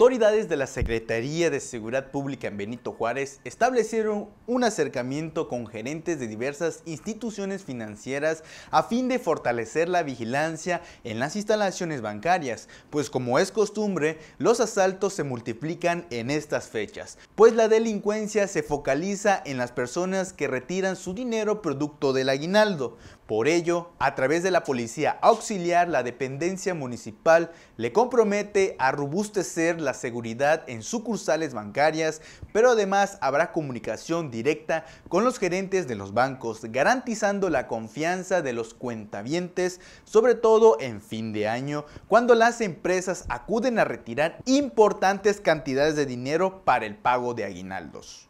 Autoridades de la Secretaría de Seguridad Pública en Benito Juárez establecieron un acercamiento con gerentes de diversas instituciones financieras a fin de fortalecer la vigilancia en las instalaciones bancarias, pues como es costumbre, los asaltos se multiplican en estas fechas, pues la delincuencia se focaliza en las personas que retiran su dinero producto del aguinaldo. Por ello, a través de la policía auxiliar, la dependencia municipal le compromete a robustecer la seguridad en sucursales bancarias, pero además habrá comunicación directa con los gerentes de los bancos, garantizando la confianza de los cuentavientes, sobre todo en fin de año, cuando las empresas acuden a retirar importantes cantidades de dinero para el pago de aguinaldos.